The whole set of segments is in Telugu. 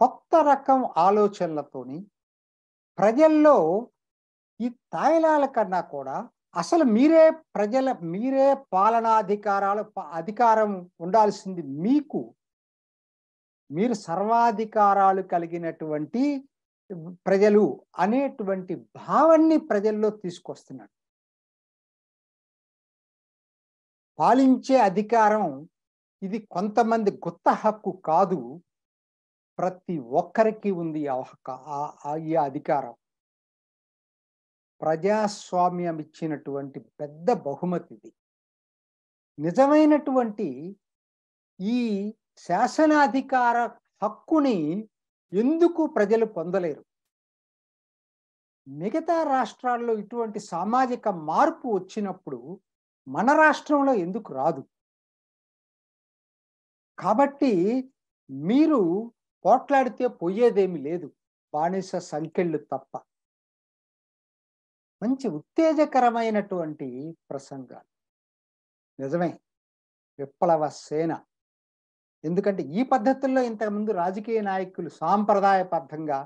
కొత్త రకం ఆలోచనలతోని ప్రజల్లో ఈ తాయిలాల కన్నా కూడా అసలు మీరే ప్రజల మీరే పాలనాధికారాలు అధికారం ఉండాల్సింది మీకు మీరు సర్వాధికారాలు కలిగినటువంటి ప్రజలు అనేటువంటి భావాన్ని ప్రజల్లో తీసుకొస్తున్నాడు పాలించే అధికారం ఇది కొంతమంది గుత్త హక్కు కాదు ప్రతి ఒక్కరికి ఉంది ఈ అధికారం ప్రజాస్వామ్యం ఇచ్చినటువంటి పెద్ద బహుమతి ఇది నిజమైనటువంటి ఈ శాసనాధికార హక్కుని ఎందుకు ప్రజలు పొందలేరు మిగతా రాష్ట్రాల్లో ఇటువంటి సామాజిక మార్పు వచ్చినప్పుడు మన రాష్ట్రంలో ఎందుకు రాదు కాబట్టి మీరు పోట్లాడితే పోయేదేమి లేదు బానిస సంఖ్యలు తప్ప మంచి ఉత్తేజకరమైనటువంటి ప్రసంగాలు నిజమే విప్లవ సేన ఎందుకంటే ఈ పద్ధతుల్లో ఇంతకుముందు రాజకీయ నాయకులు సాంప్రదాయబద్ధంగా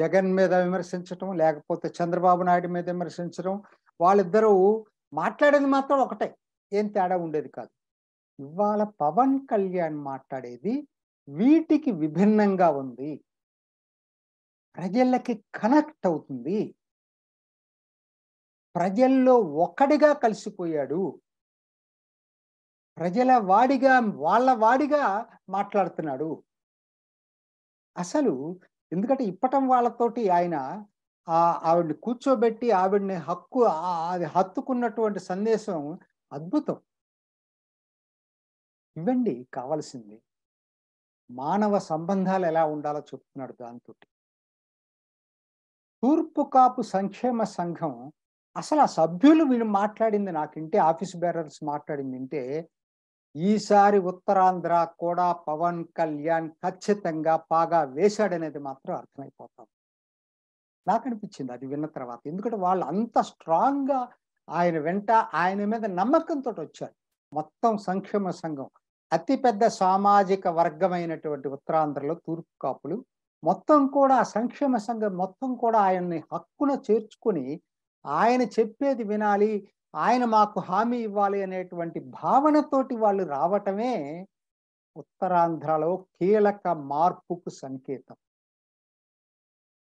జగన్ మీద విమర్శించడం లేకపోతే చంద్రబాబు నాయుడు మీద విమర్శించడం వాళ్ళిద్దరూ మాట్లాడేది మాత్రం ఒకటే ఏం తేడా ఉండేది కాదు ఇవాళ పవన్ కళ్యాణ్ మాట్లాడేది వీటికి విభిన్నంగా ఉంది ప్రజలకి కనెక్ట్ అవుతుంది ప్రజల్లో ఒక్కడిగా కలిసిపోయాడు ప్రజల వాడిగా వాళ్ళ వాడిగా మాట్లాడుతున్నాడు అసలు ఎందుకంటే ఇప్పటం వాళ్ళతోటి ఆయన ఆ ఆవిడ్ని కూర్చోబెట్టి ఆవిడ్ని హక్కు అది హత్తుకున్నటువంటి సందేశం అద్భుతం ఇవ్వండి కావాల్సింది మానవ సంబంధాలు ఎలా ఉండాలో చెప్తున్నాడు దాంతో తూర్పు కాపు సంక్షేమ సంఘం అసలు ఆ సభ్యులు వీళ్ళు మాట్లాడింది నాకింటే ఆఫీస్ బేరర్స్ మాట్లాడింది అంటే ఈసారి ఉత్తరాంధ్ర కూడా పవన్ కళ్యాణ్ ఖచ్చితంగా బాగా వేశాడనేది మాత్రం అర్థమైపోతాం నాకు అనిపించింది అది విన్న తర్వాత ఎందుకంటే వాళ్ళు అంత స్ట్రాంగ్గా ఆయన వెంట ఆయన మీద నమ్మకంతో వచ్చారు మొత్తం సంక్షేమ సంఘం అతిపెద్ద సామాజిక వర్గమైనటువంటి ఉత్తరాంధ్రలో తూర్పు కాపులు మొత్తం కూడా సంక్షేమ సంఘం మొత్తం కూడా ఆయన్ని హక్కున చేర్చుకుని ఆయన చెప్పేది వినాలి ఆయన మాకు హామీ ఇవ్వాలి అనేటువంటి భావనతోటి వాళ్ళు రావటమే ఉత్తరాంధ్రలో కీలక మార్పుకు సంకేతం